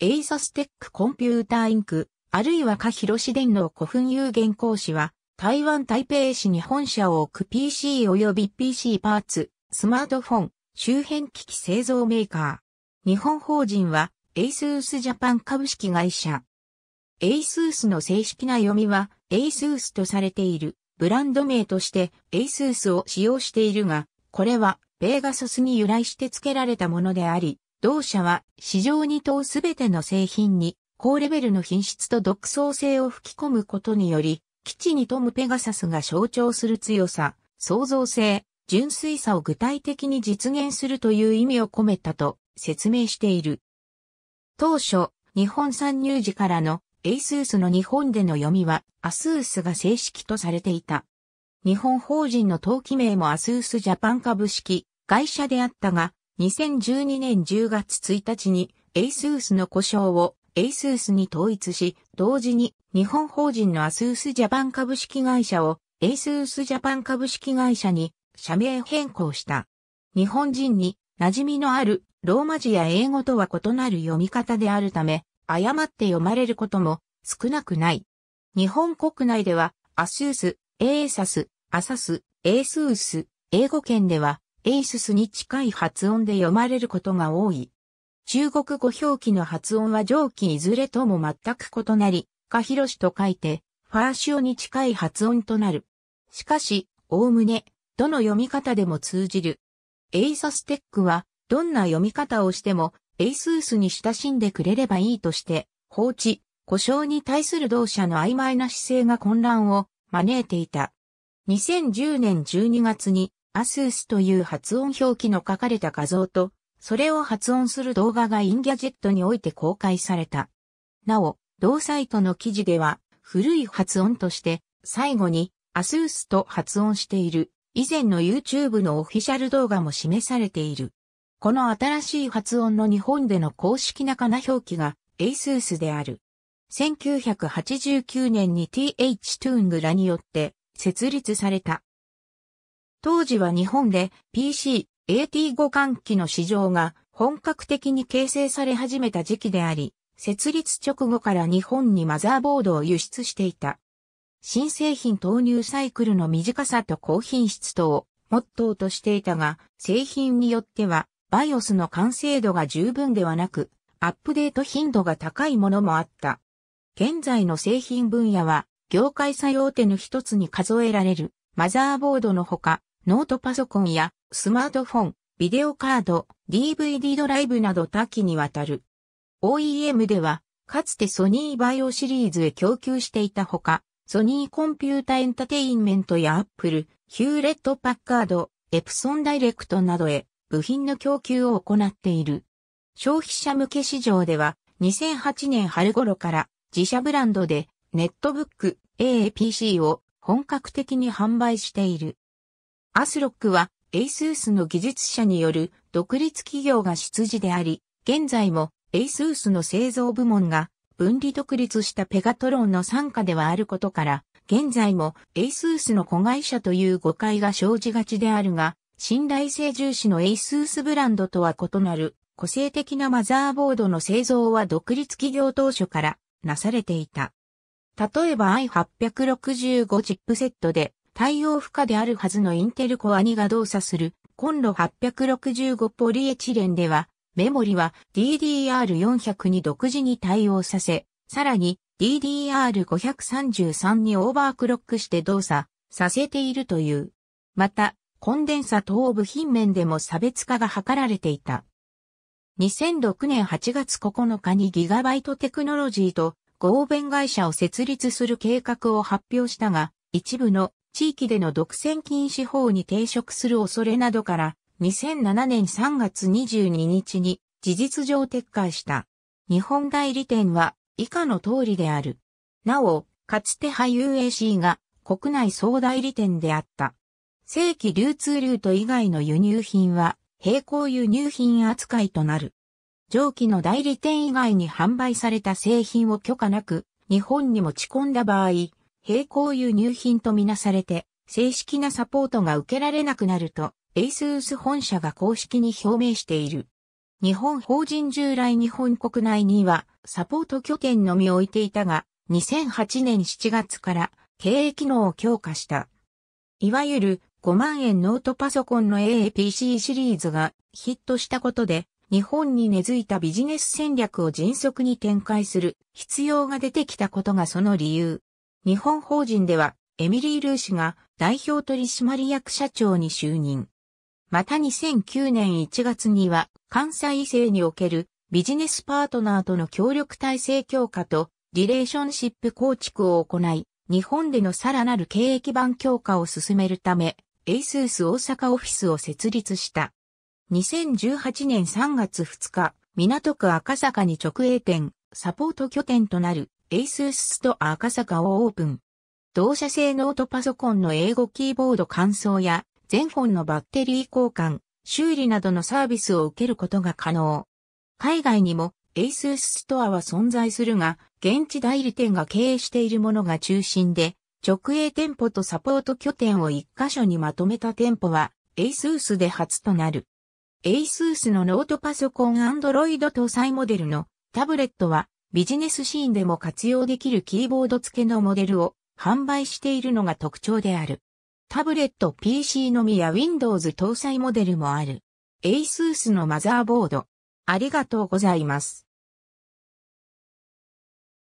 エイサステックコンピューターインク、あるいはカロシデ電脳古墳有限講師は、台湾台北市に本社を置く PC 及び PC パーツ、スマートフォン、周辺機器製造メーカー。日本法人は、エイスースジャパン株式会社。エイスースの正式な読みは、エイスースとされている、ブランド名として、エイスースを使用しているが、これは、ベーガソスに由来して付けられたものであり、同社は市場に問うすべての製品に高レベルの品質と独創性を吹き込むことにより、基地に富むペガサスが象徴する強さ、創造性、純粋さを具体的に実現するという意味を込めたと説明している。当初、日本参入時からのエイスースの日本での読みはアスースが正式とされていた。日本法人の登記名もアスースジャパン株式会社であったが、2012年10月1日にエイスースの故障をエイスースに統一し、同時に日本法人のアスースジャパン株式会社をエイスースジャパン株式会社に社名変更した。日本人に馴染みのあるローマ字や英語とは異なる読み方であるため、誤って読まれることも少なくない。日本国内では、アスース、エーサス、アサス、エースース、英語圏では、エイススに近い発音で読まれることが多い。中国語表記の発音は上記いずれとも全く異なり、カヒロシと書いて、ファーシオに近い発音となる。しかし、おおむね、どの読み方でも通じる。エイサステックは、どんな読み方をしても、エイスースに親しんでくれればいいとして、放置、故障に対する同社の曖昧な姿勢が混乱を招いていた。2010年12月にアスースという発音表記の書かれた画像と、それを発音する動画がインギャジェットにおいて公開された。なお、同サイトの記事では、古い発音として、最後に、アスースと発音している、以前の YouTube のオフィシャル動画も示されている。この新しい発音の日本での公式なかな表記が、エイスースである。1989年に TH トゥーングらによって設立された。当時は日本で PC、AT 互換機の市場が本格的に形成され始めた時期であり、設立直後から日本にマザーボードを輸出していた。新製品投入サイクルの短さと高品質等をモットーとしていたが、製品によっては BIOS の完成度が十分ではなく、アップデート頻度が高いものもあった。現在の製品分野は、業界最大手の一つに数えられる、マザーボードのほか、ノートパソコンやスマートフォン、ビデオカード、DVD ドライブなど多岐にわたる。OEM では、かつてソニーバイオシリーズへ供給していたほか、ソニーコンピュータエンタテインメントやアップル、ヒューレット・パッカード、エプソンダイレクトなどへ部品の供給を行っている。消費者向け市場では2008年春頃から自社ブランドでネットブック AAPC を本格的に販売している。アスロックは、エイスースの技術者による独立企業が出自であり、現在もエイスースの製造部門が分離独立したペガトロンの傘下ではあることから、現在もエイスースの子会社という誤解が生じがちであるが、信頼性重視のエイスースブランドとは異なる個性的なマザーボードの製造は独立企業当初からなされていた。例えば i865 チップセットで対応不可であるはずのインテルコアニが動作するコンロ865ポリエチレンでは、メモリは DDR400 に独自に対応させ、さらに DDR533 にオーバークロックして動作させているという。また、コンデンサ等部品面でも差別化が図られていた。2006年8月9日にギガバイトテクノロジーと合弁会社を設立する計画を発表したが、一部の地域での独占禁止法に抵触する恐れなどから、2007年3月22日に事実上撤回した。日本代理店は以下の通りである。なお、かつて俳優 a c が国内総代理店であった。正規流通ルート以外の輸入品は並行輸入品扱いとなる。上記の代理店以外に販売された製品を許可なく、日本に持ち込んだ場合、並行輸入品とみなされて、正式なサポートが受けられなくなると、ASUS 本社が公式に表明している。日本法人従来日本国内にはサポート拠点のみ置いていたが、2008年7月から経営機能を強化した。いわゆる5万円ノートパソコンの AAPC シリーズがヒットしたことで、日本に根付いたビジネス戦略を迅速に展開する必要が出てきたことがその理由。日本法人では、エミリー・ルー氏が代表取締役社長に就任。また2009年1月には、関西異性におけるビジネスパートナーとの協力体制強化とリレーションシップ構築を行い、日本でのさらなる経営基盤強化を進めるため、エイスース大阪オフィスを設立した。2018年3月2日、港区赤坂に直営店、サポート拠点となる ASUS ストア赤坂をオープン。同社製ノートパソコンの英語キーボード換装や全本のバッテリー交換、修理などのサービスを受けることが可能。海外にも ASUS ストアは存在するが、現地代理店が経営しているものが中心で、直営店舗とサポート拠点を一箇所にまとめた店舗は ASUS で初となる。ASUS のノートパソコンアンドロイド搭載モデルのタブレットはビジネスシーンでも活用できるキーボード付けのモデルを販売しているのが特徴である。タブレット PC のみや Windows 搭載モデルもある。ASUS のマザーボード。ありがとうございます。